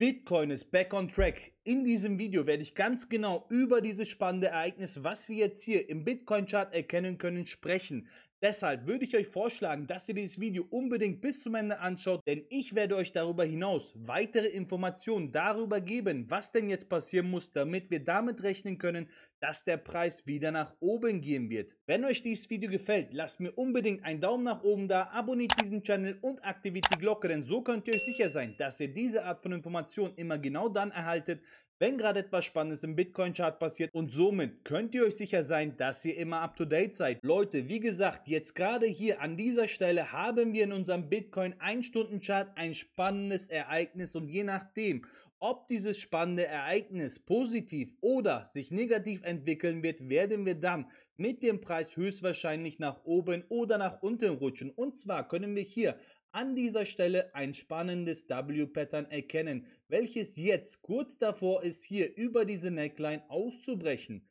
Bitcoin ist back on track. In diesem Video werde ich ganz genau über dieses spannende Ereignis, was wir jetzt hier im Bitcoin-Chart erkennen können, sprechen. Deshalb würde ich euch vorschlagen, dass ihr dieses Video unbedingt bis zum Ende anschaut, denn ich werde euch darüber hinaus weitere Informationen darüber geben, was denn jetzt passieren muss, damit wir damit rechnen können, dass der Preis wieder nach oben gehen wird. Wenn euch dieses Video gefällt, lasst mir unbedingt einen Daumen nach oben da, abonniert diesen Channel und aktiviert die Glocke, denn so könnt ihr euch sicher sein, dass ihr diese Art von Informationen immer genau dann erhaltet, wenn gerade etwas Spannendes im Bitcoin-Chart passiert und somit könnt ihr euch sicher sein, dass ihr immer up-to-date seid. Leute, wie gesagt, jetzt gerade hier an dieser Stelle haben wir in unserem Bitcoin 1-Stunden-Chart ein spannendes Ereignis und je nachdem, ob dieses spannende Ereignis positiv oder sich negativ entwickeln wird, werden wir dann mit dem Preis höchstwahrscheinlich nach oben oder nach unten rutschen. Und zwar können wir hier an dieser Stelle ein spannendes W-Pattern erkennen, welches jetzt kurz davor ist, hier über diese Neckline auszubrechen.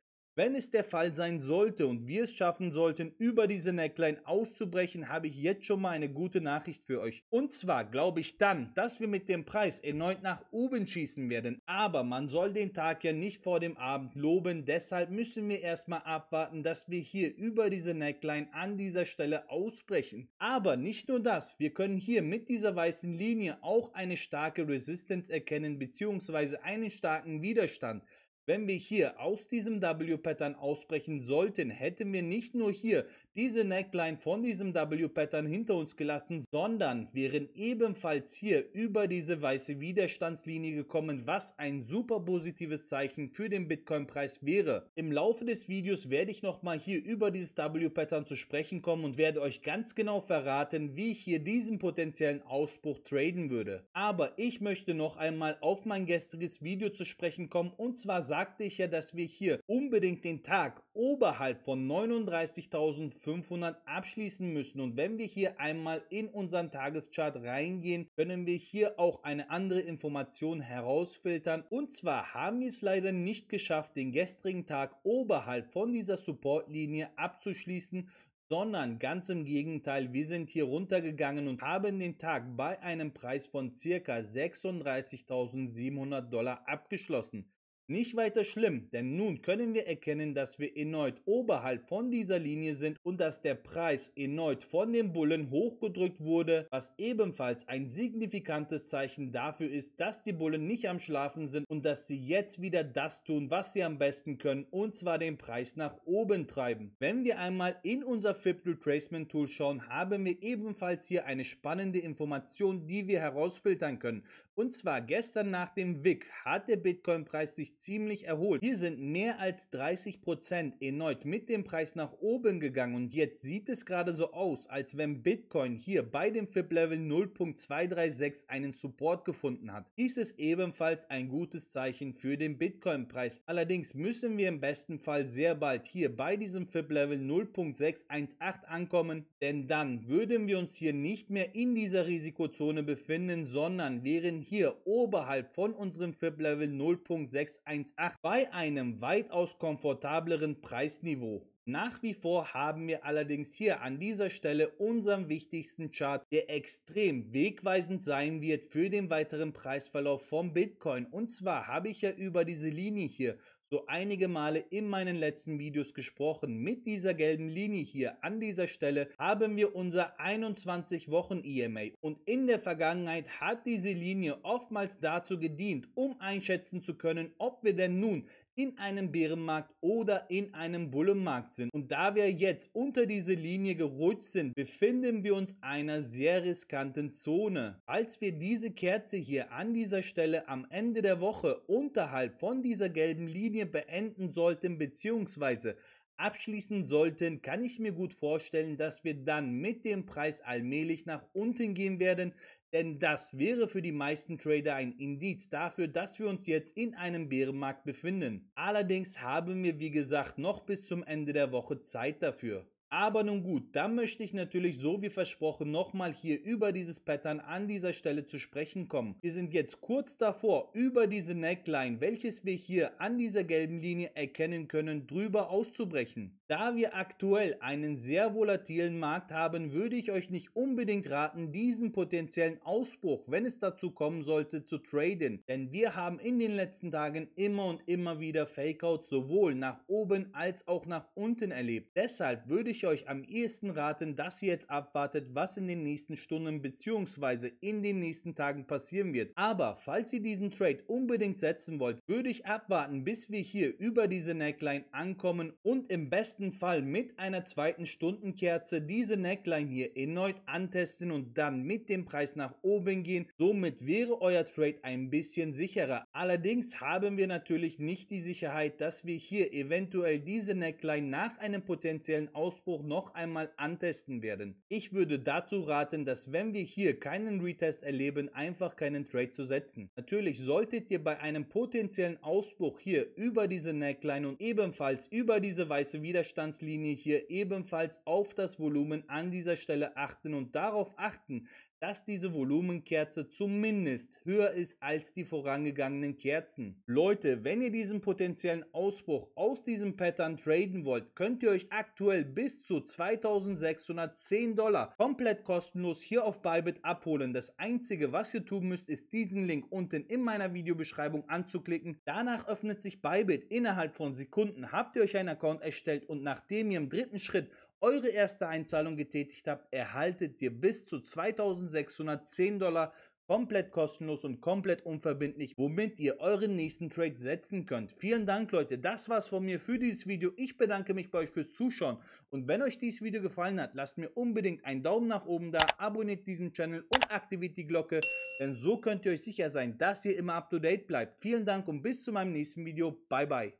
Wenn es der Fall sein sollte und wir es schaffen sollten, über diese Neckline auszubrechen, habe ich jetzt schon mal eine gute Nachricht für euch. Und zwar glaube ich dann, dass wir mit dem Preis erneut nach oben schießen werden. Aber man soll den Tag ja nicht vor dem Abend loben, deshalb müssen wir erstmal abwarten, dass wir hier über diese Neckline an dieser Stelle ausbrechen. Aber nicht nur das, wir können hier mit dieser weißen Linie auch eine starke Resistance erkennen bzw. einen starken Widerstand. Wenn wir hier aus diesem W-Pattern ausbrechen sollten, hätten wir nicht nur hier diese Neckline von diesem W-Pattern hinter uns gelassen, sondern wären ebenfalls hier über diese weiße Widerstandslinie gekommen, was ein super positives Zeichen für den Bitcoin-Preis wäre. Im Laufe des Videos werde ich nochmal hier über dieses W-Pattern zu sprechen kommen und werde euch ganz genau verraten, wie ich hier diesen potenziellen Ausbruch traden würde. Aber ich möchte noch einmal auf mein gestriges Video zu sprechen kommen und zwar sagte ich ja, dass wir hier unbedingt den Tag oberhalb von 39.000 500 abschließen müssen. Und wenn wir hier einmal in unseren Tageschart reingehen, können wir hier auch eine andere Information herausfiltern. Und zwar haben wir es leider nicht geschafft, den gestrigen Tag oberhalb von dieser Supportlinie abzuschließen, sondern ganz im Gegenteil, wir sind hier runtergegangen und haben den Tag bei einem Preis von circa 36.700 Dollar abgeschlossen. Nicht weiter schlimm, denn nun können wir erkennen, dass wir erneut oberhalb von dieser Linie sind und dass der Preis erneut von den Bullen hochgedrückt wurde, was ebenfalls ein signifikantes Zeichen dafür ist, dass die Bullen nicht am Schlafen sind und dass sie jetzt wieder das tun, was sie am besten können, und zwar den Preis nach oben treiben. Wenn wir einmal in unser FIP Retracement Tool schauen, haben wir ebenfalls hier eine spannende Information, die wir herausfiltern können. Und zwar gestern nach dem WIG hat der Bitcoin-Preis sich ziemlich erholt. Hier sind mehr als 30 erneut mit dem Preis nach oben gegangen und jetzt sieht es gerade so aus, als wenn Bitcoin hier bei dem FIP-Level 0.236 einen Support gefunden hat. Dies ist ebenfalls ein gutes Zeichen für den Bitcoin-Preis. Allerdings müssen wir im besten Fall sehr bald hier bei diesem FIP-Level 0.618 ankommen, denn dann würden wir uns hier nicht mehr in dieser Risikozone befinden, sondern wären hier oberhalb von unserem FIP-Level 0.618 1,18 bei einem weitaus komfortableren Preisniveau. Nach wie vor haben wir allerdings hier an dieser Stelle unseren wichtigsten Chart, der extrem wegweisend sein wird für den weiteren Preisverlauf von Bitcoin. Und zwar habe ich ja über diese Linie hier so einige Male in meinen letzten Videos gesprochen. Mit dieser gelben Linie hier an dieser Stelle haben wir unser 21 Wochen EMA und in der Vergangenheit hat diese Linie oftmals dazu gedient, um einschätzen zu können, ob wir denn nun in einem Bärenmarkt oder in einem Bullenmarkt sind. Und da wir jetzt unter diese Linie gerutscht sind, befinden wir uns einer sehr riskanten Zone. Als wir diese Kerze hier an dieser Stelle am Ende der Woche unterhalb von dieser gelben Linie beenden sollten bzw abschließen sollten, kann ich mir gut vorstellen, dass wir dann mit dem Preis allmählich nach unten gehen werden, denn das wäre für die meisten Trader ein Indiz dafür, dass wir uns jetzt in einem Bärenmarkt befinden. Allerdings haben wir wie gesagt noch bis zum Ende der Woche Zeit dafür. Aber nun gut, dann möchte ich natürlich so wie versprochen nochmal hier über dieses Pattern an dieser Stelle zu sprechen kommen. Wir sind jetzt kurz davor, über diese Neckline, welches wir hier an dieser gelben Linie erkennen können, drüber auszubrechen. Da wir aktuell einen sehr volatilen Markt haben, würde ich euch nicht unbedingt raten, diesen potenziellen Ausbruch, wenn es dazu kommen sollte, zu traden. Denn wir haben in den letzten Tagen immer und immer wieder Fakeouts sowohl nach oben als auch nach unten erlebt. Deshalb würde ich ich euch am ehesten raten, dass ihr jetzt abwartet, was in den nächsten Stunden bzw. in den nächsten Tagen passieren wird. Aber falls ihr diesen Trade unbedingt setzen wollt, würde ich abwarten, bis wir hier über diese Neckline ankommen und im besten Fall mit einer zweiten Stundenkerze diese Neckline hier erneut antesten und dann mit dem Preis nach oben gehen. Somit wäre euer Trade ein bisschen sicherer. Allerdings haben wir natürlich nicht die Sicherheit, dass wir hier eventuell diese Neckline nach einem potenziellen Ausbruch Ausbruch noch einmal antesten werden. Ich würde dazu raten, dass wenn wir hier keinen Retest erleben, einfach keinen Trade zu setzen. Natürlich solltet ihr bei einem potenziellen Ausbruch hier über diese Neckline und ebenfalls über diese weiße Widerstandslinie hier ebenfalls auf das Volumen an dieser Stelle achten und darauf achten, dass diese Volumenkerze zumindest höher ist als die vorangegangenen Kerzen. Leute, wenn ihr diesen potenziellen Ausbruch aus diesem Pattern traden wollt, könnt ihr euch aktuell bis zu 2610 Dollar komplett kostenlos hier auf Bybit abholen. Das einzige, was ihr tun müsst, ist diesen Link unten in meiner Videobeschreibung anzuklicken. Danach öffnet sich Bybit. Innerhalb von Sekunden habt ihr euch einen Account erstellt und nachdem ihr im dritten Schritt eure erste Einzahlung getätigt habt, erhaltet ihr bis zu 2610 Dollar komplett kostenlos und komplett unverbindlich, womit ihr euren nächsten Trade setzen könnt. Vielen Dank Leute, das war's von mir für dieses Video. Ich bedanke mich bei euch fürs Zuschauen und wenn euch dieses Video gefallen hat, lasst mir unbedingt einen Daumen nach oben da, abonniert diesen Channel und aktiviert die Glocke, denn so könnt ihr euch sicher sein, dass ihr immer up to date bleibt. Vielen Dank und bis zu meinem nächsten Video. Bye bye.